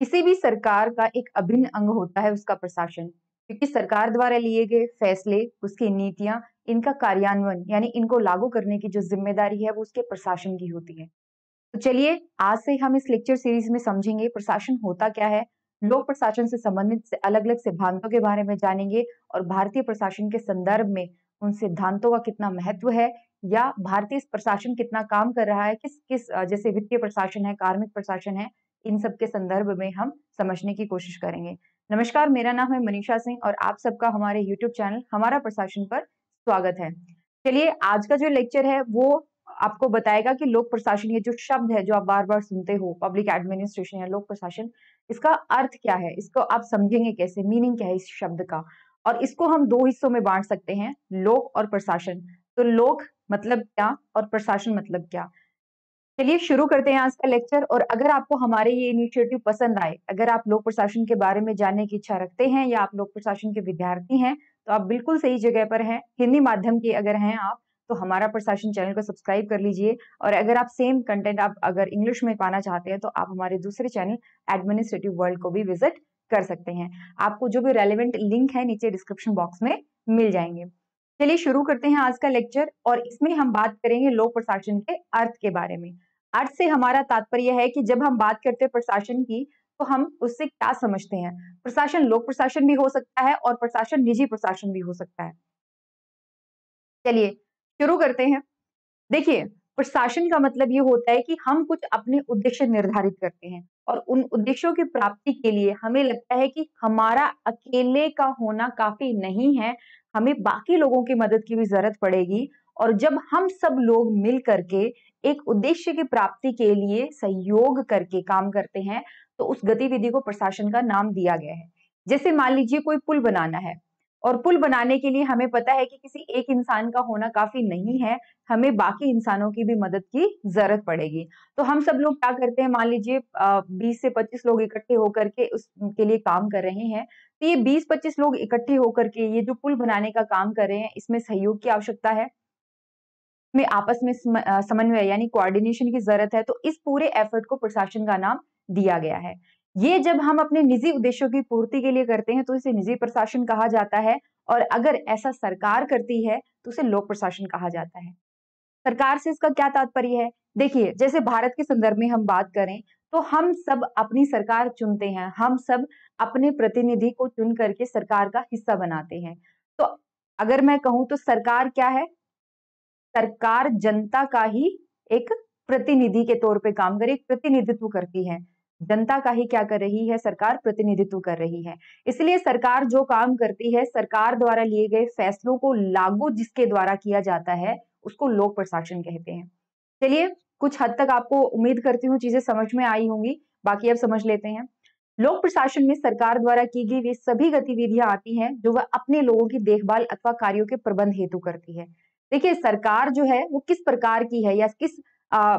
किसी भी सरकार का एक अभिन्न अंग होता है उसका प्रशासन क्योंकि सरकार द्वारा लिए गए फैसले उसकी नीतियां इनका कार्यान्वयन यानी इनको लागू करने की जो जिम्मेदारी है वो उसके प्रशासन की होती है तो चलिए आज से हम इस लेक्चर सीरीज में समझेंगे प्रशासन होता क्या है लोक प्रशासन से संबंधित अलग अलग सिद्धांतों के बारे में जानेंगे और भारतीय प्रशासन के संदर्भ में उन सिद्धांतों का कितना महत्व है या भारतीय प्रशासन कितना काम कर रहा है किस किस जैसे वित्तीय प्रशासन है कार्मिक प्रशासन है इन सब के संदर्भ में हम समझने की कोशिश करेंगे नमस्कार मेरा नाम है मनीषा सिंह और आप सबका हमारे यूट्यूब चैनल हमारा प्रशासन पर स्वागत है चलिए आज का जो लेक्चर है वो आपको बताएगा कि लोक प्रशासन ये जो शब्द है जो आप बार बार सुनते हो पब्लिक एडमिनिस्ट्रेशन या लोक प्रशासन इसका अर्थ क्या है इसको आप समझेंगे कैसे मीनिंग क्या है इस शब्द का और इसको हम दो हिस्सों में बांट सकते हैं लोक और प्रशासन तो लोक मतलब क्या और प्रशासन मतलब क्या चलिए शुरू करते हैं आज का लेक्चर और अगर आपको हमारे ये इनिशिएटिव पसंद आए अगर आप लोक प्रशासन के बारे में जानने की इच्छा रखते हैं या आप लोक प्रशासन के विद्यार्थी हैं तो आप बिल्कुल सही जगह पर हैं हिंदी माध्यम के अगर हैं आप तो हमारा प्रशासन चैनल को सब्सक्राइब कर लीजिए और अगर आप सेम कंटेंट आप अगर इंग्लिश में पाना चाहते हैं तो आप हमारे दूसरे चैनल एडमिनिस्ट्रेटिव वर्ल्ड को भी विजिट कर सकते हैं आपको जो भी रेलिवेंट लिंक है नीचे डिस्क्रिप्शन बॉक्स में मिल जाएंगे चलिए शुरू करते हैं आज का लेक्चर और इसमें हम बात करेंगे लोक प्रशासन के अर्थ के बारे में अर्थ से हमारा तात्पर्य है कि जब हम बात करते हैं प्रशासन की तो हम उससे क्या समझते हैं प्रशासन लोक प्रशासन भी हो सकता है और प्रशासन निजी प्रशासन भी हो सकता है चलिए शुरू करते हैं देखिए प्रशासन का मतलब ये होता है कि हम कुछ अपने उद्देश्य निर्धारित करते हैं और उन उद्देश्यों की प्राप्ति के लिए हमें लगता है कि हमारा अकेले का होना काफी नहीं है हमें बाकी लोगों की मदद की भी जरूरत पड़ेगी और जब हम सब लोग मिल करके एक उद्देश्य की प्राप्ति के लिए सहयोग करके काम करते हैं तो उस गतिविधि को प्रशासन का नाम दिया गया है जैसे मान लीजिए कोई पुल बनाना है और पुल बनाने के लिए हमें पता है कि किसी एक इंसान का होना काफी नहीं है हमें बाकी इंसानों की भी मदद की जरूरत पड़ेगी तो हम सब लोग क्या करते हैं मान लीजिए 20 से 25 लोग इकट्ठे होकर के उसके लिए काम कर रहे हैं तो ये 20-25 लोग इकट्ठे होकर के ये जो पुल बनाने का काम कर रहे हैं इसमें सहयोग की आवश्यकता है में आपस में समन्वय यानी कोऑर्डिनेशन की जरूरत है तो इस पूरे एफर्ट को प्रशासन का नाम दिया गया है ये जब हम अपने निजी उद्देश्यों की पूर्ति के लिए करते हैं तो इसे निजी प्रशासन कहा जाता है और अगर ऐसा सरकार करती है तो उसे लोक प्रशासन कहा जाता है सरकार से इसका क्या तात्पर्य है देखिए जैसे भारत के संदर्भ में हम बात करें तो हम सब अपनी सरकार चुनते हैं हम सब अपने प्रतिनिधि को चुन करके सरकार का हिस्सा बनाते हैं तो अगर मैं कहूँ तो सरकार क्या है सरकार जनता का ही एक प्रतिनिधि के तौर पे काम करे प्रतिनिधित्व करती है जनता का ही क्या कर रही है सरकार प्रतिनिधित्व कर रही है इसलिए सरकार जो काम करती है सरकार द्वारा लिए गए फैसलों को लागू जिसके द्वारा किया जाता है उसको लोक प्रशासन कहते हैं चलिए कुछ हद तक आपको उम्मीद करती हूँ चीजें समझ में आई होंगी बाकी अब समझ लेते हैं लोक प्रशासन में सरकार द्वारा की गई वे सभी गतिविधियां आती हैं जो वह अपने लोगों की देखभाल अथवा कार्यों के प्रबंध हेतु करती है देखिए सरकार जो है वो किस प्रकार की है या किस आ,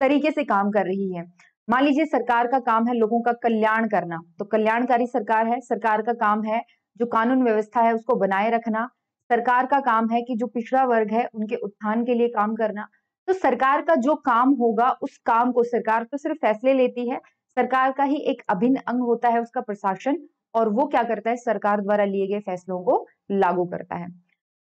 तरीके से काम कर रही है मान लीजिए सरकार का काम है लोगों का कल्याण करना तो कल्याणकारी सरकार है सरकार का काम है जो कानून व्यवस्था है उसको बनाए रखना सरकार का काम है कि जो पिछड़ा वर्ग है उनके उत्थान के लिए काम करना तो सरकार का जो काम होगा उस काम को सरकार तो सिर्फ फैसले लेती है सरकार का ही एक अभिन्न अंग होता है उसका प्रशासन और वो क्या करता है सरकार द्वारा लिए गए फैसलों को लागू करता है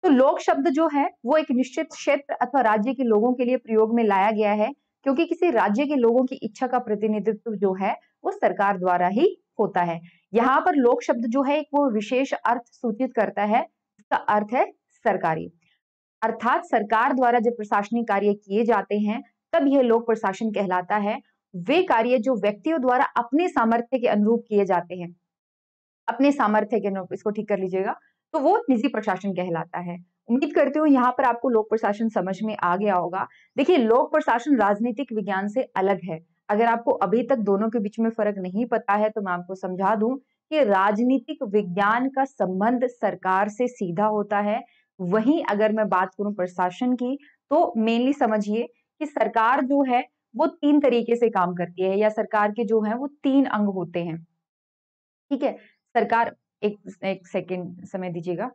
तो लोक शब्द जो है वो एक निश्चित क्षेत्र अथवा राज्य के लोगों के लिए प्रयोग में लाया गया है क्योंकि किसी राज्य के लोगों की इच्छा का प्रतिनिधित्व जो है वो सरकार द्वारा ही होता है यहाँ पर लोक शब्द जो है एक वो विशेष अर्थ सूचित करता है इसका अर्थ है सरकारी अर्थात सरकार द्वारा जब प्रशासनिक कार्य किए जाते हैं तब यह लोक प्रशासन कहलाता है वे कार्य जो व्यक्तियों द्वारा अपने सामर्थ्य के अनुरूप किए जाते हैं अपने सामर्थ्य के अनुरूप इसको ठीक कर लीजिएगा तो वो निजी प्रशासन कहलाता है उम्मीद करती हूँ यहाँ पर आपको लोक प्रशासन समझ में आ गया होगा देखिए लोक प्रशासन राजनीतिक विज्ञान से अलग है अगर आपको अभी तक दोनों के बीच में फर्क नहीं पता है तो मैं आपको समझा दूं कि राजनीतिक विज्ञान का संबंध सरकार से सीधा होता है वहीं अगर मैं बात करूं प्रशासन की तो मेनली समझिए कि सरकार जो है वो तीन तरीके से काम करती है या सरकार के जो है वो तीन अंग होते हैं ठीक है सरकार एक एक सेकेंड समय दीजिएगा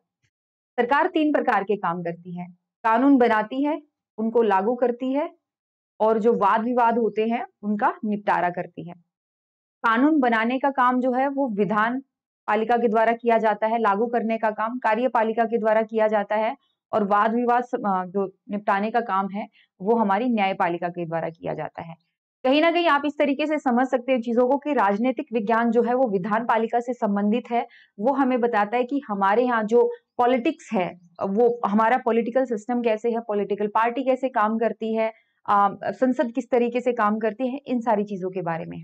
सरकार तीन प्रकार के काम करती है कानून बनाती है उनको लागू करती है और जो वाद विवाद होते हैं उनका निपटारा करती है कानून बनाने का काम जो है वो विधान पालिका के द्वारा किया जाता है लागू करने का काम कार्यपालिका के द्वारा किया जाता है और वाद विवाद जो निपटाने का काम है वो हमारी न्यायपालिका के द्वारा किया जाता है कहीं ना कहीं आप इस तरीके से समझ सकते हैं चीजों को कि राजनीतिक विज्ञान जो है वो विधान पालिका से संबंधित है वो हमें बताता है कि हमारे यहाँ जो पॉलिटिक्स है वो हमारा पॉलिटिकल सिस्टम कैसे है पॉलिटिकल पार्टी कैसे काम करती है संसद किस तरीके से काम करती है इन सारी चीजों के बारे में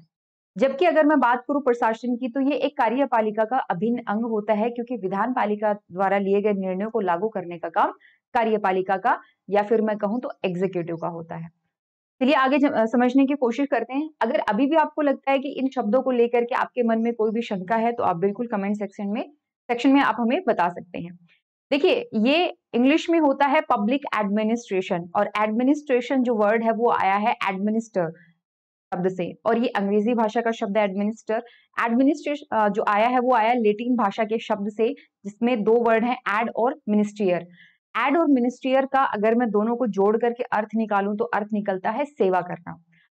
जबकि अगर मैं बात करूं प्रशासन की तो ये एक कार्यपालिका का अभिन्न अंग होता है क्योंकि विधान पालिका द्वारा लिए गए निर्णयों को लागू करने का काम कार्यपालिका का या फिर मैं कहूं तो एग्जीक्यूटिव का होता है चलिए आगे समझने की कोशिश करते हैं अगर अभी भी आपको लगता है कि इन शब्दों को लेकर के आपके मन में कोई भी शंका है तो आप बिल्कुल कमेंट सेक्शन में सेक्शन में आप हमें बता सकते हैं देखिए ये इंग्लिश में होता है पब्लिक एडमिनिस्ट्रेशन और एडमिनिस्ट्रेशन जो वर्ड है वो आया है एडमिनिस्टर शब्द से और ये अंग्रेजी भाषा का शब्द एडमिनिस्टर एडमिनिस्ट्रेशन जो आया है वो आया लेटिन भाषा के शब्द से जिसमें दो वर्ड है एड और मिनिस्ट्रियर एड और मिनिस्ट्रियर का अगर मैं दोनों को जोड़ करके अर्थ निकालूं तो अर्थ निकलता है सेवा करना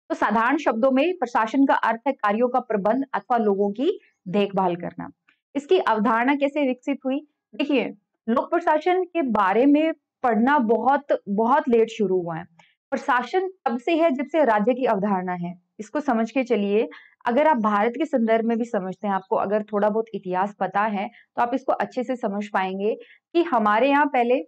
तो साधारण शब्दों में प्रशासन का अर्थ है कार्यों का प्रबंध अथवा लोगों की देखभाल करना इसकी अवधारणा कैसे विकसित हुई देखिए लोक प्रशासन के बारे में पढ़ना बहुत बहुत लेट शुरू हुआ है प्रशासन तब से है जब से राज्य की अवधारणा है इसको समझ के चलिए अगर आप भारत के संदर्भ में भी समझते हैं आपको अगर थोड़ा बहुत इतिहास पता है तो आप इसको अच्छे से समझ पाएंगे कि हमारे यहाँ पहले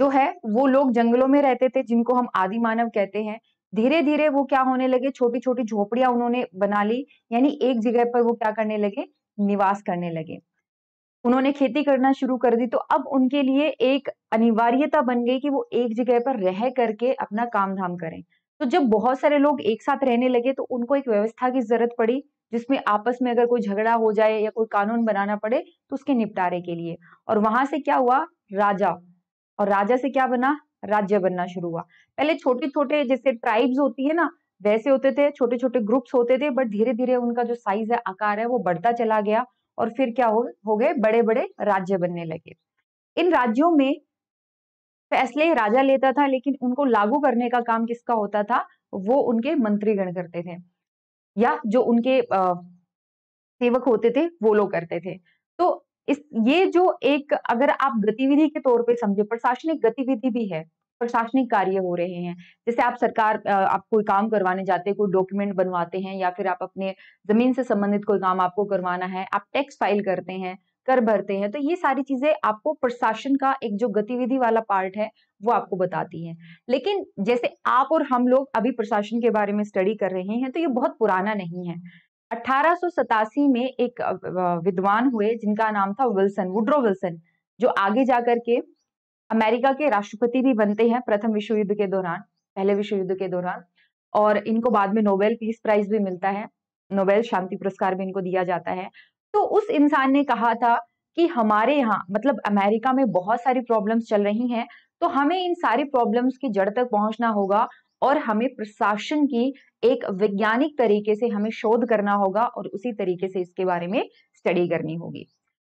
जो तो है वो लोग जंगलों में रहते थे जिनको हम आदि मानव कहते हैं धीरे धीरे वो क्या होने लगे छोटी छोटी झोपड़ियां उन्होंने बना ली यानी एक जगह पर वो क्या करने लगे निवास करने लगे उन्होंने खेती करना शुरू कर दी तो अब उनके लिए एक अनिवार्यता बन गई कि वो एक जगह पर रह करके अपना काम धाम करें तो जब बहुत सारे लोग एक साथ रहने लगे तो उनको एक व्यवस्था की जरूरत पड़ी जिसमें आपस में अगर कोई झगड़ा हो जाए या कोई कानून बनाना पड़े तो उसके निपटारे के लिए और वहां से क्या हुआ राजा और राजा से क्या बना राज्य बनना शुरू हुआ पहले छोटे छोटे जैसे ट्राइब्स होती है ना वैसे होते थे छोटे छोटे ग्रुप्स होते थे बट धीरे धीरे उनका जो साइज है आकार है वो बढ़ता चला गया और फिर क्या हो हो गए बड़े बड़े राज्य बनने लगे इन राज्यों में फैसले राजा लेता था लेकिन उनको लागू करने का काम किसका होता था वो उनके मंत्रीगण करते थे या जो उनके सेवक होते थे वो लोग करते थे तो इस ये जो एक अगर आप गतिविधि के तौर पे समझे प्रशासनिक गतिविधि भी है प्रशासनिक कार्य हो रहे हैं जैसे आप सरकार आप कोई काम करवाने जाते हैं कोई डॉक्यूमेंट बनवाते हैं या फिर आप अपने जमीन से संबंधित कोई काम आपको करवाना है आप टैक्स फाइल करते हैं कर भरते हैं तो ये सारी चीजें आपको प्रशासन का एक जो गतिविधि वाला पार्ट है वो आपको बताती है लेकिन जैसे आप और हम लोग अभी प्रशासन के बारे में स्टडी कर रहे हैं तो ये बहुत पुराना नहीं है अठारह में एक विद्वान हुए जिनका नाम था विल्सन वुड्रो विल्सन जो आगे जाकर के अमेरिका के राष्ट्रपति भी बनते हैं प्रथम विश्व युद्ध के दौरान पहले विश्व युद्ध के दौरान और इनको बाद में नोबेल पीस प्राइज भी मिलता है नोबेल शांति पुरस्कार भी इनको दिया जाता है तो उस इंसान ने कहा था कि हमारे यहाँ मतलब अमेरिका में बहुत सारी प्रॉब्लम्स चल रही हैं तो हमें इन सारी प्रॉब्लम्स की जड़ तक पहुंचना होगा और हमें प्रशासन की एक वैज्ञानिक तरीके से हमें शोध करना होगा और उसी तरीके से इसके बारे में स्टडी करनी होगी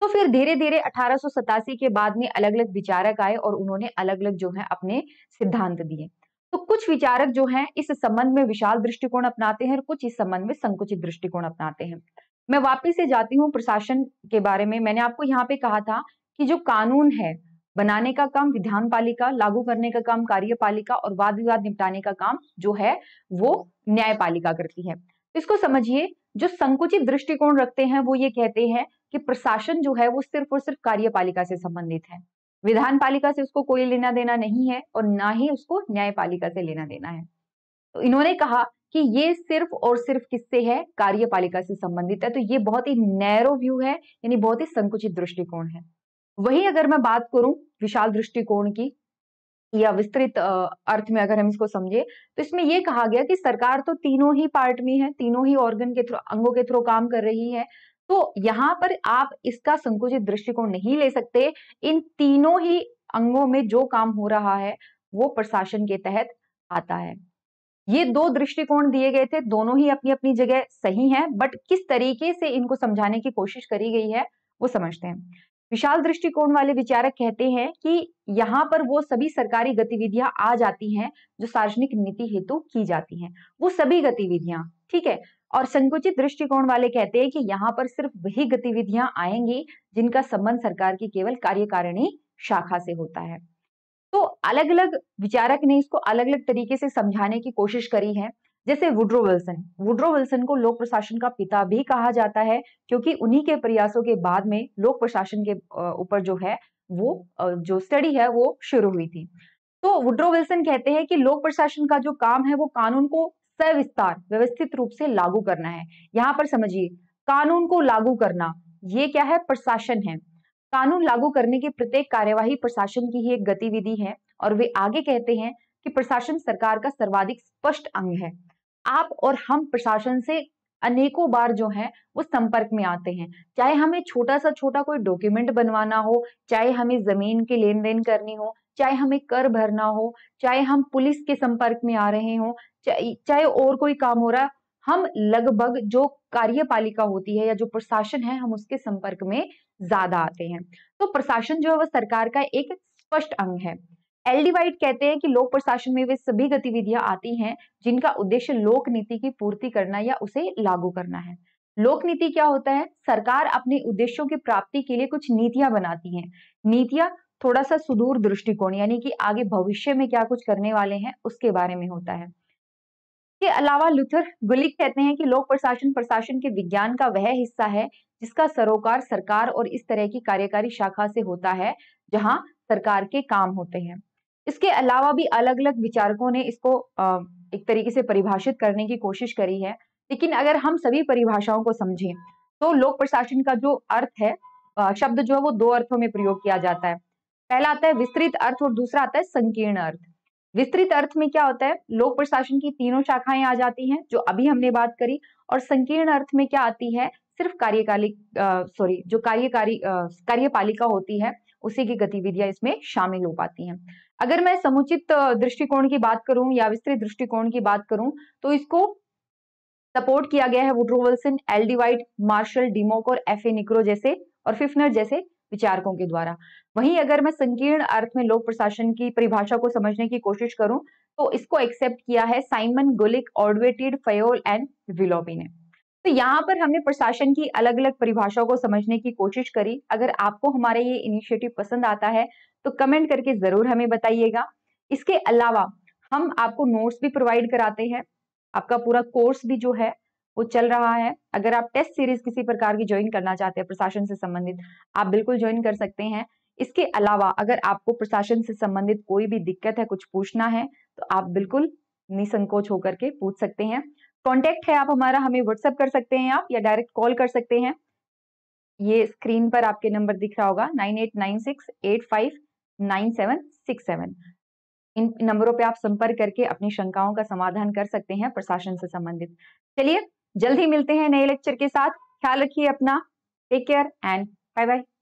तो फिर धीरे धीरे अठारह के बाद में अलग अलग विचारक आए और उन्होंने अलग अलग जो है अपने सिद्धांत दिए तो कुछ विचारक जो हैं इस संबंध में विशाल दृष्टिकोण अपनाते हैं और कुछ इस संबंध में संकुचित दृष्टिकोण अपनाते हैं मैं वापिस से जाती हूँ प्रशासन के बारे में मैंने आपको यहाँ पे कहा था कि जो कानून है बनाने का काम विधान पालिका लागू करने का काम कार्यपालिका और वाद विवाद निपटाने का काम जो है वो न्यायपालिका करती है इसको समझिए जो संकुचित दृष्टिकोण रखते हैं वो ये कहते हैं कि प्रशासन जो है वो सिर्फ और सिर्फ कार्यपालिका से संबंधित है विधान पालिका से उसको कोई लेना देना नहीं है और ना ही उसको न्यायपालिका से लेना देना है तो इन्होंने कहा कि ये सिर्फ और सिर्फ किससे है कार्यपालिका से संबंधित है तो ये बहुत ही नैरो व्यू है यानी बहुत ही संकुचित दृष्टिकोण है वही अगर मैं बात करूं विशाल दृष्टिकोण की या विस्तृत अर्थ में अगर हम इसको समझे तो इसमें यह कहा गया कि सरकार तो तीनों ही पार्ट में है तीनों ही ऑर्गन के थ्रू अंगों के थ्रू काम कर रही है तो यहाँ पर आप इसका संकुचित दृष्टिकोण नहीं ले सकते इन तीनों ही अंगों में जो काम हो रहा है वो प्रशासन के तहत आता है ये दो दृष्टिकोण दिए गए थे दोनों ही अपनी अपनी जगह सही हैं बट किस तरीके से इनको समझाने की कोशिश करी गई है वो समझते हैं विशाल दृष्टिकोण वाले विचारक कहते हैं कि यहाँ पर वो सभी सरकारी गतिविधियां आ जाती हैं जो सार्वजनिक नीति हेतु की जाती हैं वो सभी गतिविधियां ठीक है और संकुचित दृष्टिकोण वाले कहते हैं कि यहाँ पर सिर्फ वही गतिविधियां आएंगी जिनका संबंध सरकार की केवल कार्यकारिणी शाखा से होता है तो अलग अलग विचारक ने इसको अलग अलग तरीके से समझाने की कोशिश करी है जैसे वुड्रो विल्सन वुड्रो विल्सन को लोक प्रशासन का पिता भी कहा जाता है क्योंकि उन्हीं के प्रयासों के बाद में लोक प्रशासन के ऊपर जो है वो जो स्टडी है वो शुरू हुई थी तो वुड्रो विल्सन कहते हैं कि लोक प्रशासन का जो काम है वो कानून को सविस्तार व्यवस्थित रूप से लागू करना है यहाँ पर समझिए कानून को लागू करना ये क्या है प्रशासन है कानून लागू करने की प्रत्येक कार्यवाही प्रशासन की ही एक गतिविधि है और वे आगे कहते हैं कि प्रशासन सरकार का सर्वाधिक स्पष्ट अंग है आप और हम प्रशासन से अनेकों बार जो है वो संपर्क में आते हैं चाहे हमें छोटा सा छोटा कोई डॉक्यूमेंट बनवाना हो चाहे हमें जमीन की लेन देन करनी हो चाहे हमें कर भरना हो चाहे हम पुलिस के संपर्क में आ रहे हो चाहे और कोई काम हो रहा हम लगभग जो कार्यपालिका होती है या जो प्रशासन है हम उसके संपर्क में ज्यादा आते हैं तो प्रशासन जो है वह सरकार का एक स्पष्ट अंग है एल डिवाइड कहते हैं कि लोक प्रशासन में वे सभी गतिविधियां आती हैं जिनका उद्देश्य लोक नीति की पूर्ति करना या उसे लागू करना है लोक नीति क्या होता है सरकार अपने उद्देश्यों की प्राप्ति के लिए कुछ नीतियां बनाती है नीतियां थोड़ा सा सुदूर दृष्टिकोण यानी कि आगे भविष्य में क्या कुछ करने वाले हैं उसके बारे में होता है के अलावा लुथर गुलिक कहते हैं कि लोक प्रशासन प्रशासन के विज्ञान का वह हिस्सा है जिसका सरोकार सरकार और इस तरह की कार्यकारी शाखा से होता है जहां सरकार के काम होते हैं इसके अलावा भी अलग अलग विचारकों ने इसको एक तरीके से परिभाषित करने की कोशिश करी है लेकिन अगर हम सभी परिभाषाओं को समझें तो लोक प्रशासन का जो अर्थ है शब्द जो है वो दो अर्थों में प्रयोग किया जाता है पहला आता है विस्तृत अर्थ और दूसरा आता है संकीर्ण अर्थ विस्तृत अर्थ में क्या होता है लोक प्रशासन की तीनों शाखाएं आ जाती हैं जो अभी हमने बात करी और संकीर्ण अर्थ में क्या आती है सिर्फ कार्यकालिक सॉरी जो कार्यकारी कार्यपालिका होती है उसी की गतिविधियां इसमें शामिल हो पाती हैं अगर मैं समुचित दृष्टिकोण की बात करूं या विस्तृत दृष्टिकोण की बात करूं तो इसको सपोर्ट किया गया है Woodrow Wilson L D White Marshall Dimock और एफ ए निक्रो जैसे और फिफनर जैसे विचारकों के द्वारा वहीं अगर मैं संकीर्ण अर्थ में लोक प्रशासन की परिभाषा को समझने की कोशिश करूं तो इसको एक्सेप्ट किया है साइमन गोलिक ऑडवेटेड फयोल एंड विलोबी ने तो यहाँ पर हमने प्रशासन की अलग अलग परिभाषाओं को समझने की कोशिश करी अगर आपको हमारे ये इनिशिएटिव पसंद आता है तो कमेंट करके जरूर हमें बताइएगा इसके अलावा हम आपको नोट्स भी प्रोवाइड कराते हैं आपका पूरा कोर्स भी जो है वो चल रहा है अगर आप टेस्ट सीरीज किसी प्रकार की ज्वाइन करना चाहते हैं प्रशासन से संबंधित आप बिल्कुल ज्वाइन कर सकते हैं इसके अलावा अगर आपको प्रशासन से संबंधित कोई भी दिक्कत है कुछ पूछना है तो आप बिल्कुल निसंकोच होकर के पूछ सकते हैं कॉन्टेक्ट है आप हमारा हमें व्हाट्सएप कर सकते हैं आप या डायरेक्ट कॉल कर सकते हैं ये स्क्रीन पर आपके नंबर दिख रहा होगा nine eight nine six eight five nine seven six seven इन नंबरों पे आप संपर्क करके अपनी शंकाओं का समाधान कर सकते हैं प्रशासन से संबंधित चलिए जल्द ही मिलते हैं नए लेक्चर के साथ ख्याल रखिए अपना take care and bye bye